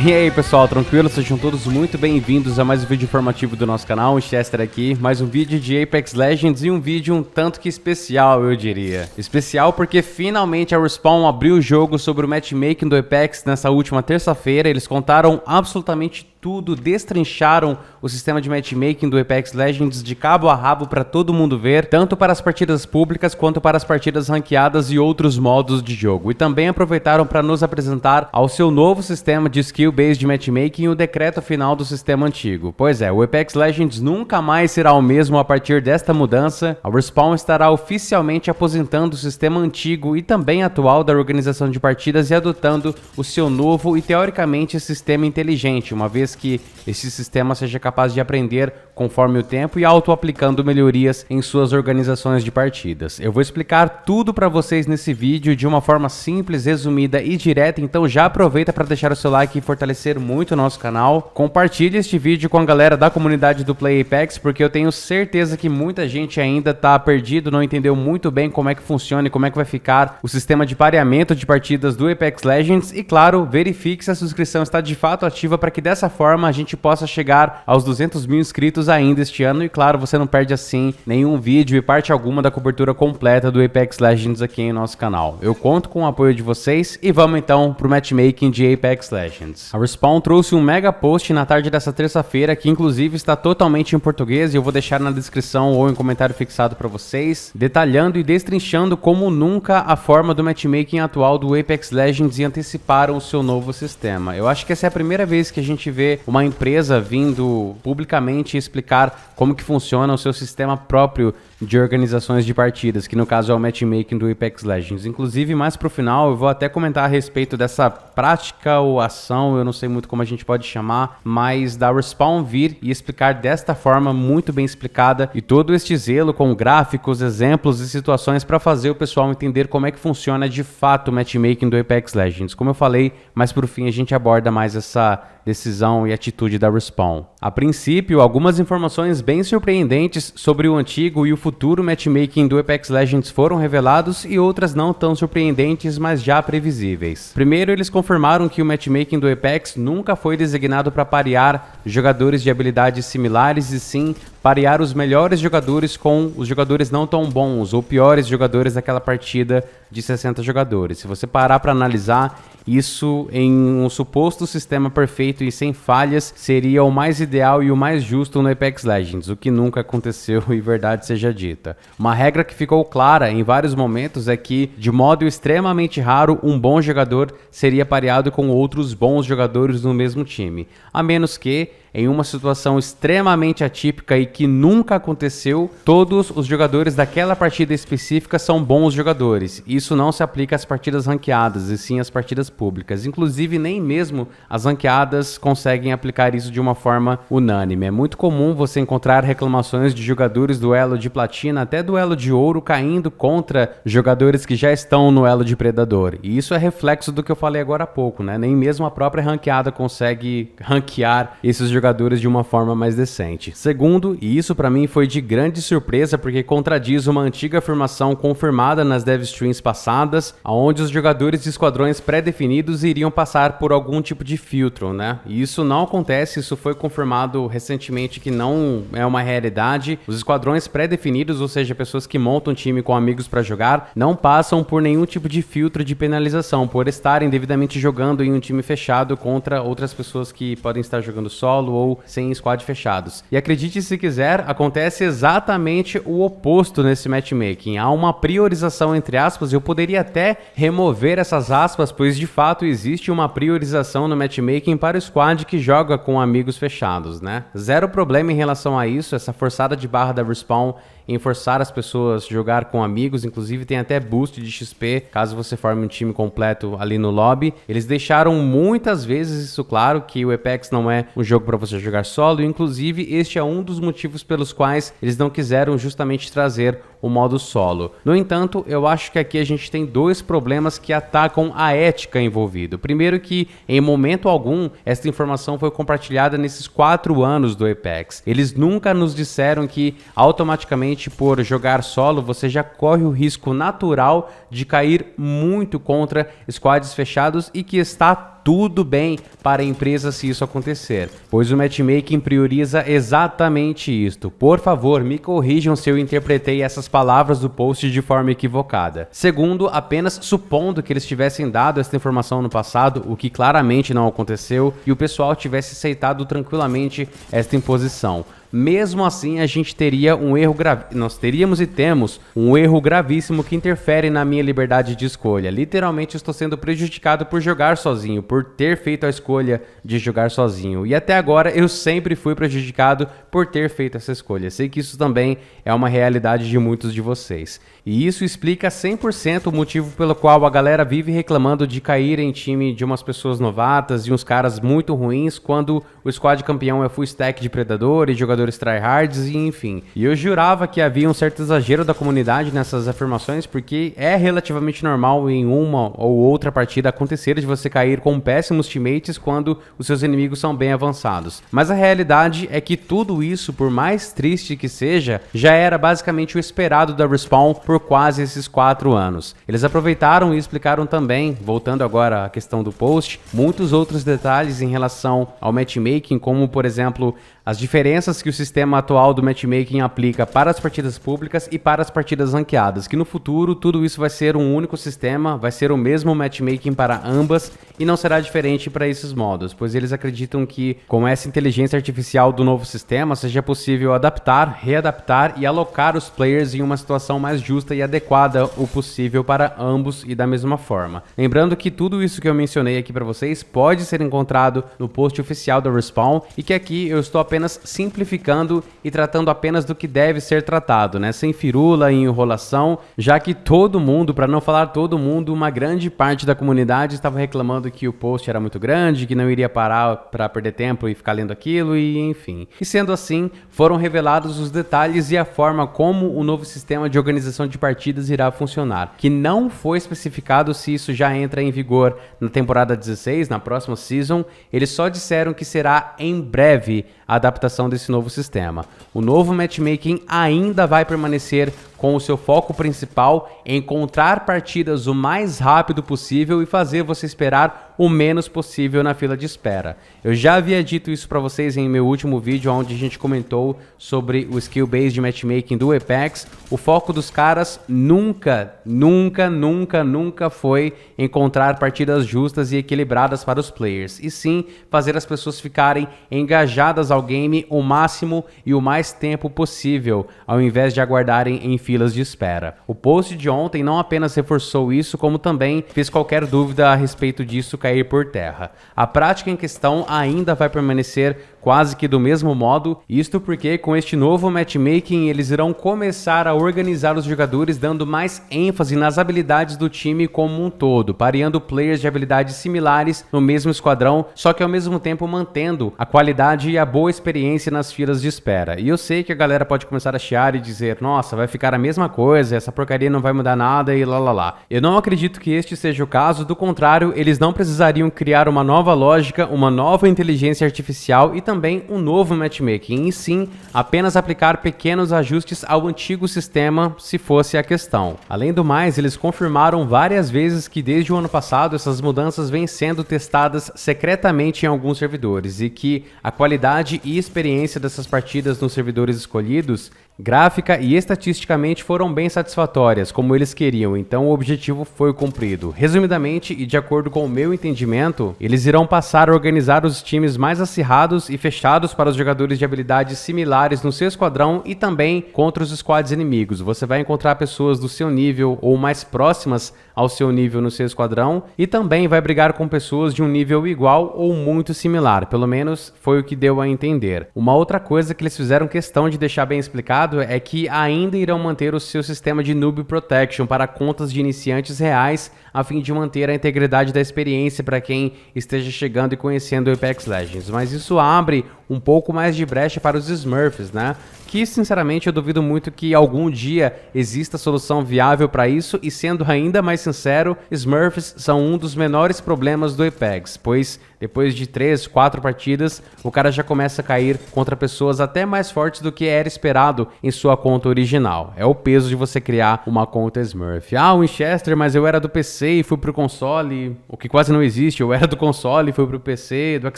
E aí pessoal, tranquilo? Sejam todos muito bem-vindos a mais um vídeo informativo do nosso canal, o Chester aqui, mais um vídeo de Apex Legends e um vídeo um tanto que especial, eu diria. Especial porque finalmente a Respawn abriu o jogo sobre o matchmaking do Apex nessa última terça-feira, eles contaram absolutamente tudo, destrincharam o sistema de matchmaking do Apex Legends de cabo a rabo para todo mundo ver, tanto para as partidas públicas quanto para as partidas ranqueadas e outros modos de jogo. E também aproveitaram para nos apresentar ao seu novo sistema de skill-based matchmaking e o decreto final do sistema antigo. Pois é, o Apex Legends nunca mais será o mesmo a partir desta mudança. A Respawn estará oficialmente aposentando o sistema antigo e também atual da organização de partidas e adotando o seu novo e teoricamente sistema inteligente, uma vez que esse sistema seja capaz de aprender conforme o tempo e auto-aplicando melhorias em suas organizações de partidas. Eu vou explicar tudo para vocês nesse vídeo de uma forma simples, resumida e direta, então já aproveita para deixar o seu like e fortalecer muito o nosso canal. Compartilhe este vídeo com a galera da comunidade do Play Apex, porque eu tenho certeza que muita gente ainda está perdido, não entendeu muito bem como é que funciona e como é que vai ficar o sistema de pareamento de partidas do Apex Legends e claro, verifique se a subscrição está de fato ativa para que dessa forma a gente possa chegar aos 200 mil inscritos ainda este ano e claro, você não perde assim nenhum vídeo e parte alguma da cobertura completa do Apex Legends aqui em nosso canal. Eu conto com o apoio de vocês e vamos então pro matchmaking de Apex Legends. A Respawn trouxe um mega post na tarde dessa terça-feira que inclusive está totalmente em português e eu vou deixar na descrição ou em comentário fixado para vocês, detalhando e destrinchando como nunca a forma do matchmaking atual do Apex Legends e anteciparam o seu novo sistema. Eu acho que essa é a primeira vez que a gente vê uma empresa vindo publicamente explicando explicar como que funciona o seu sistema próprio de organizações de partidas, que no caso é o matchmaking do Apex Legends. Inclusive, mais pro final, eu vou até comentar a respeito dessa prática ou ação, eu não sei muito como a gente pode chamar, mas da Respawn vir e explicar desta forma muito bem explicada e todo este zelo com gráficos, exemplos e situações para fazer o pessoal entender como é que funciona de fato o matchmaking do Apex Legends. Como eu falei, mais pro fim a gente aborda mais essa decisão e atitude da Respawn. A princípio, algumas informações bem surpreendentes sobre o antigo e o futuro futuro matchmaking do Apex Legends foram revelados e outras não tão surpreendentes, mas já previsíveis. Primeiro, eles confirmaram que o matchmaking do Apex nunca foi designado para parear jogadores de habilidades similares e sim parear os melhores jogadores com os jogadores não tão bons ou piores jogadores daquela partida de 60 jogadores. Se você parar para analisar isso em um suposto sistema perfeito e sem falhas, seria o mais ideal e o mais justo no Apex Legends, o que nunca aconteceu e verdade seja dita. Uma regra que ficou clara em vários momentos é que, de modo extremamente raro, um bom jogador seria pareado com outros bons jogadores no mesmo time, a menos que em uma situação extremamente atípica e que nunca aconteceu, todos os jogadores daquela partida específica são bons jogadores. Isso não se aplica às partidas ranqueadas, e sim às partidas públicas. Inclusive, nem mesmo as ranqueadas conseguem aplicar isso de uma forma unânime. É muito comum você encontrar reclamações de jogadores do elo de platina até do elo de ouro caindo contra jogadores que já estão no elo de predador. E isso é reflexo do que eu falei agora há pouco, né? Nem mesmo a própria ranqueada consegue ranquear esses jogadores jogadores de uma forma mais decente. Segundo, e isso para mim foi de grande surpresa porque contradiz uma antiga afirmação confirmada nas dev streams passadas, aonde os jogadores de esquadrões pré-definidos iriam passar por algum tipo de filtro, né? E isso não acontece, isso foi confirmado recentemente que não é uma realidade. Os esquadrões pré-definidos, ou seja, pessoas que montam um time com amigos para jogar, não passam por nenhum tipo de filtro de penalização por estarem devidamente jogando em um time fechado contra outras pessoas que podem estar jogando solo ou sem squad fechados. E acredite se quiser, acontece exatamente o oposto nesse matchmaking. Há uma priorização entre aspas, eu poderia até remover essas aspas, pois de fato existe uma priorização no matchmaking para o squad que joga com amigos fechados, né? Zero problema em relação a isso, essa forçada de barra da Respawn em forçar as pessoas a jogar com amigos, inclusive tem até boost de XP caso você forme um time completo ali no lobby. Eles deixaram muitas vezes isso claro que o Apex não é um jogo para você jogar solo, inclusive este é um dos motivos pelos quais eles não quiseram justamente trazer o modo solo. No entanto, eu acho que aqui a gente tem dois problemas que atacam a ética envolvido. Primeiro que, em momento algum, esta informação foi compartilhada nesses quatro anos do Apex. Eles nunca nos disseram que automaticamente justamente por jogar solo, você já corre o risco natural de cair muito contra squads fechados e que está tudo bem para a empresa se isso acontecer, pois o matchmaking prioriza exatamente isto. Por favor, me corrijam se eu interpretei essas palavras do post de forma equivocada. Segundo, apenas supondo que eles tivessem dado esta informação no passado, o que claramente não aconteceu, e o pessoal tivesse aceitado tranquilamente esta imposição. Mesmo assim, a gente teria um erro grave. Nós teríamos e temos um erro gravíssimo que interfere na minha liberdade de escolha. Literalmente, estou sendo prejudicado por jogar sozinho, por por ter feito a escolha de jogar sozinho. E até agora eu sempre fui prejudicado por ter feito essa escolha. Sei que isso também é uma realidade de muitos de vocês. E isso explica 100% o motivo pelo qual a galera vive reclamando de cair em time de umas pessoas novatas e uns caras muito ruins quando o squad campeão é full stack de predador e jogadores tryhards e enfim. E eu jurava que havia um certo exagero da comunidade nessas afirmações porque é relativamente normal em uma ou outra partida acontecer de você cair com péssimos teammates quando os seus inimigos são bem avançados. Mas a realidade é que tudo isso, por mais triste que seja, já era basicamente o esperado da Respawn por quase esses quatro anos. Eles aproveitaram e explicaram também, voltando agora à questão do post, muitos outros detalhes em relação ao matchmaking, como por exemplo as diferenças que o sistema atual do matchmaking aplica para as partidas públicas e para as partidas ranqueadas, que no futuro tudo isso vai ser um único sistema, vai ser o mesmo matchmaking para ambas e não será diferente para esses modos, pois eles acreditam que com essa inteligência artificial do novo sistema seja possível adaptar, readaptar e alocar os players em uma situação mais justa e adequada o possível para ambos e da mesma forma. Lembrando que tudo isso que eu mencionei aqui para vocês pode ser encontrado no post oficial da Respawn e que aqui eu estou apenas apenas simplificando e tratando apenas do que deve ser tratado, né? Sem firula e enrolação, já que todo mundo, para não falar todo mundo, uma grande parte da comunidade estava reclamando que o post era muito grande, que não iria parar para perder tempo e ficar lendo aquilo e enfim. E sendo assim, foram revelados os detalhes e a forma como o novo sistema de organização de partidas irá funcionar, que não foi especificado se isso já entra em vigor na temporada 16, na próxima season. Eles só disseram que será em breve a adaptação desse novo sistema. O novo matchmaking ainda vai permanecer com o seu foco principal em encontrar partidas o mais rápido possível e fazer você esperar o menos possível na fila de espera. Eu já havia dito isso para vocês em meu último vídeo, onde a gente comentou sobre o skill base de matchmaking do Apex. O foco dos caras nunca, nunca, nunca, nunca foi encontrar partidas justas e equilibradas para os players, e sim fazer as pessoas ficarem engajadas ao game o máximo e o mais tempo possível, ao invés de aguardarem em filas de espera. O post de ontem não apenas reforçou isso, como também fez qualquer dúvida a respeito disso cair cair por terra. A prática em questão ainda vai permanecer quase que do mesmo modo, isto porque com este novo matchmaking eles irão começar a organizar os jogadores dando mais ênfase nas habilidades do time como um todo, pareando players de habilidades similares no mesmo esquadrão, só que ao mesmo tempo mantendo a qualidade e a boa experiência nas filas de espera. E eu sei que a galera pode começar a chiar e dizer: "Nossa, vai ficar a mesma coisa, essa porcaria não vai mudar nada" e lá lá lá. Eu não acredito que este seja o caso, do contrário, eles não precisariam criar uma nova lógica, uma nova inteligência artificial e também também um novo matchmaking, e sim apenas aplicar pequenos ajustes ao antigo sistema, se fosse a questão. Além do mais, eles confirmaram várias vezes que desde o ano passado essas mudanças vêm sendo testadas secretamente em alguns servidores e que a qualidade e experiência dessas partidas nos servidores escolhidos gráfica e estatisticamente foram bem satisfatórias, como eles queriam, então o objetivo foi cumprido. Resumidamente, e de acordo com o meu entendimento, eles irão passar a organizar os times mais acirrados e fechados para os jogadores de habilidades similares no seu esquadrão e também contra os squads inimigos. Você vai encontrar pessoas do seu nível ou mais próximas ao seu nível no seu esquadrão e também vai brigar com pessoas de um nível igual ou muito similar, pelo menos foi o que deu a entender. Uma outra coisa que eles fizeram questão de deixar bem explicado é que ainda irão manter o seu sistema de Noob Protection para contas de iniciantes reais, a fim de manter a integridade da experiência para quem esteja chegando e conhecendo o Apex Legends. Mas isso abre um pouco mais de brecha para os Smurfs, né? Que sinceramente eu duvido muito que algum dia exista solução viável para isso, e sendo ainda mais sincero, Smurfs são um dos menores problemas do Apex, pois depois de 3, 4 partidas, o cara já começa a cair contra pessoas até mais fortes do que era esperado em sua conta original. É o peso de você criar uma conta Smurf. Ah, Winchester, mas eu era do PC e fui pro console, o que quase não existe. Eu era do console, fui pro PC, do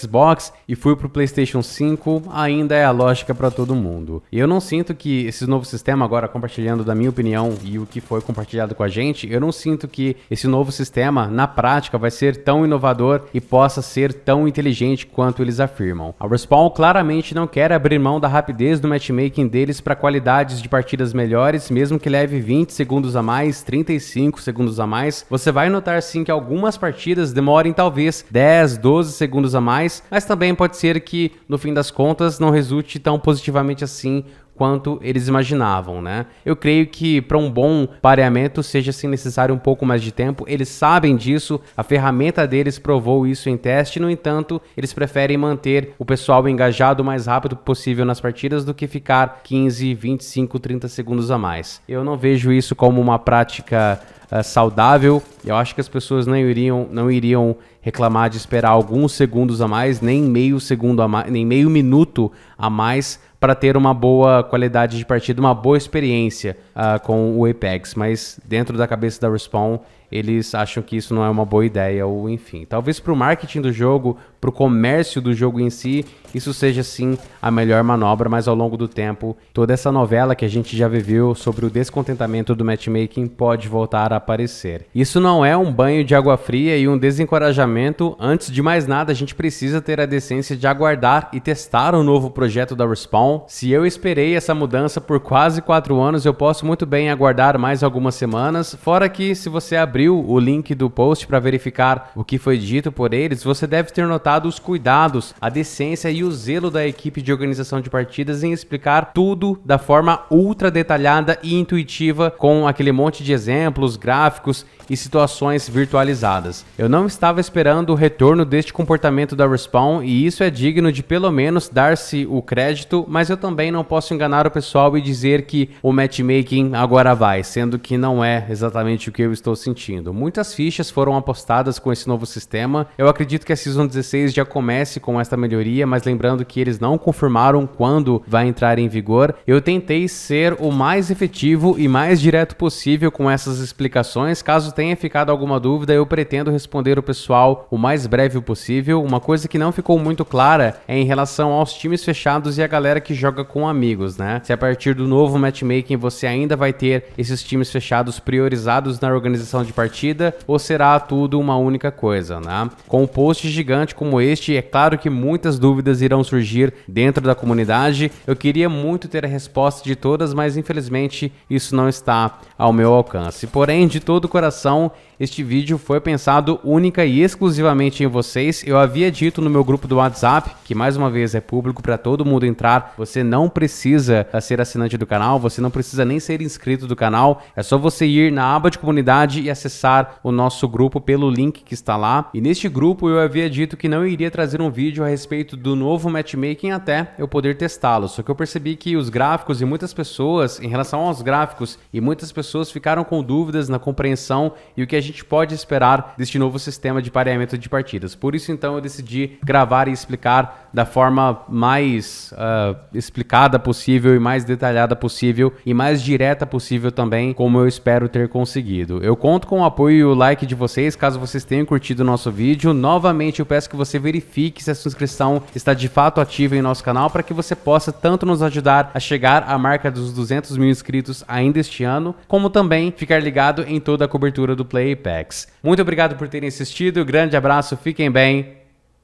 Xbox e fui pro PlayStation 5. Ainda é a lógica para todo mundo. E eu não sinto que esse novo sistema agora compartilhando da minha opinião e o que foi compartilhado com a gente, eu não sinto que esse novo sistema na prática vai ser tão inovador e possa ser tão inteligente quanto eles afirmam. A Respawn claramente não quer abrir mão da rapidez do matchmaking deles para qualidade qualidades de partidas melhores, mesmo que leve 20 segundos a mais, 35 segundos a mais, você vai notar sim que algumas partidas demorem talvez 10, 12 segundos a mais, mas também pode ser que no fim das contas não resulte tão positivamente assim quanto eles imaginavam, né? Eu creio que para um bom pareamento seja se assim, necessário um pouco mais de tempo. Eles sabem disso, a ferramenta deles provou isso em teste, no entanto, eles preferem manter o pessoal engajado o mais rápido possível nas partidas do que ficar 15, 25, 30 segundos a mais. Eu não vejo isso como uma prática eh, saudável. Eu acho que as pessoas não iriam, não iriam reclamar de esperar alguns segundos a mais, nem meio segundo a mais, nem meio minuto a mais para ter uma boa qualidade de partida, uma boa experiência uh, com o Apex. Mas dentro da cabeça da Respawn, eles acham que isso não é uma boa ideia ou enfim. Talvez para o marketing do jogo, para o comércio do jogo em si, isso seja sim a melhor manobra, mas ao longo do tempo, toda essa novela que a gente já viveu sobre o descontentamento do matchmaking pode voltar a aparecer. Isso não é um banho de água fria e um desencorajamento, antes de mais nada, a gente precisa ter a decência de aguardar e testar o um novo projeto da Respawn. Se eu esperei essa mudança por quase 4 anos, eu posso muito bem aguardar mais algumas semanas, fora que se você abrir abriu o link do post para verificar o que foi dito por eles, você deve ter notado os cuidados, a decência e o zelo da equipe de organização de partidas em explicar tudo da forma ultra detalhada e intuitiva, com aquele monte de exemplos, gráficos e situações virtualizadas. Eu não estava esperando o retorno deste comportamento da Respawn e isso é digno de pelo menos dar-se o crédito, mas eu também não posso enganar o pessoal e dizer que o matchmaking agora vai, sendo que não é exatamente o que eu estou sentindo assistindo. Muitas fichas foram apostadas com esse novo sistema. Eu acredito que a Season 16 já comece com esta melhoria, mas lembrando que eles não confirmaram quando vai entrar em vigor. Eu tentei ser o mais efetivo e mais direto possível com essas explicações. Caso tenha ficado alguma dúvida, eu pretendo responder o pessoal o mais breve possível. Uma coisa que não ficou muito clara é em relação aos times fechados e a galera que joga com amigos, né? Se a partir do novo matchmaking você ainda vai ter esses times fechados priorizados na organização de partida ou será tudo uma única coisa, né? Com um post gigante como este, é claro que muitas dúvidas irão surgir dentro da comunidade. Eu queria muito ter a resposta de todas, mas infelizmente isso não está ao meu alcance. Porém, de todo o coração, este vídeo foi pensado única e exclusivamente em vocês. Eu havia dito no meu grupo do WhatsApp, que mais uma vez é público para todo mundo entrar. Você não precisa eh, ser assinante do canal, você não precisa nem ser inscrito do canal. É só você ir na aba de comunidade e acessar o nosso grupo pelo link que está lá. E neste grupo eu havia dito que não iria trazer um vídeo a respeito do novo matchmaking até eu poder testá-lo. Só que eu percebi que os gráficos e muitas pessoas, em relação aos gráficos, e muitas pessoas ficaram com dúvidas na compreensão e o que a gente gente pode esperar deste novo sistema de pareamento de partidas. Por isso, então, eu decidi gravar e explicar da forma mais uh, explicada possível e mais detalhada possível e mais direta possível também, como eu espero ter conseguido. Eu conto com o apoio e o like de vocês, caso vocês tenham curtido o nosso vídeo. Novamente, eu peço que você verifique se a sua inscrição está de fato ativa em nosso canal para que você possa tanto nos ajudar a chegar à marca dos 200 mil inscritos ainda este ano, como também ficar ligado em toda a cobertura do Play Apex. Muito obrigado por terem assistido, grande abraço, fiquem bem.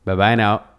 Bye bye now.